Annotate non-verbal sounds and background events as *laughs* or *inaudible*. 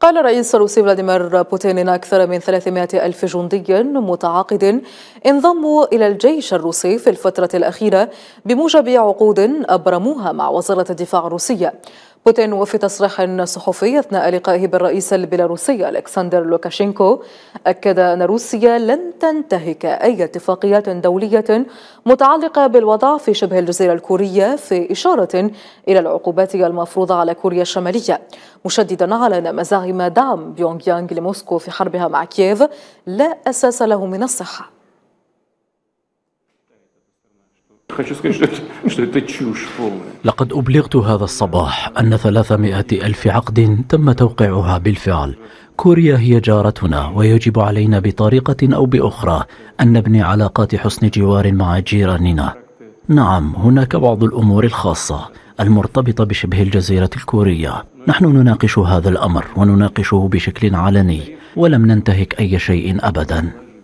قال الرئيس الروسي فلاديمير بوتين إن أكثر من 300 ألف جندي متعاقد انضموا إلى الجيش الروسي في الفترة الأخيرة بموجب عقود أبرموها مع وزارة الدفاع الروسية بوتين وفي تصريح صحفي أثناء لقائه بالرئيس البيلاروسي ألكسندر لوكاشينكو أكد أن روسيا لن تنتهك أي اتفاقيات دولية متعلقة بالوضع في شبه الجزيرة الكورية في إشارة إلى العقوبات المفروضة على كوريا الشمالية مشددا على أن مزاعم دعم بيونغ يانغ لموسكو في حربها مع كييف لا أساس له من الصحة *laughs* لقد أبلغت هذا الصباح أن 300 ألف عقد تم توقيعها بالفعل كوريا هي جارتنا ويجب علينا بطريقة أو بأخرى أن نبني علاقات حسن جوار مع جيراننا نعم هناك بعض الأمور الخاصة المرتبطة بشبه الجزيرة الكورية نحن نناقش هذا الأمر ونناقشه بشكل علني ولم ننتهك أي شيء أبداً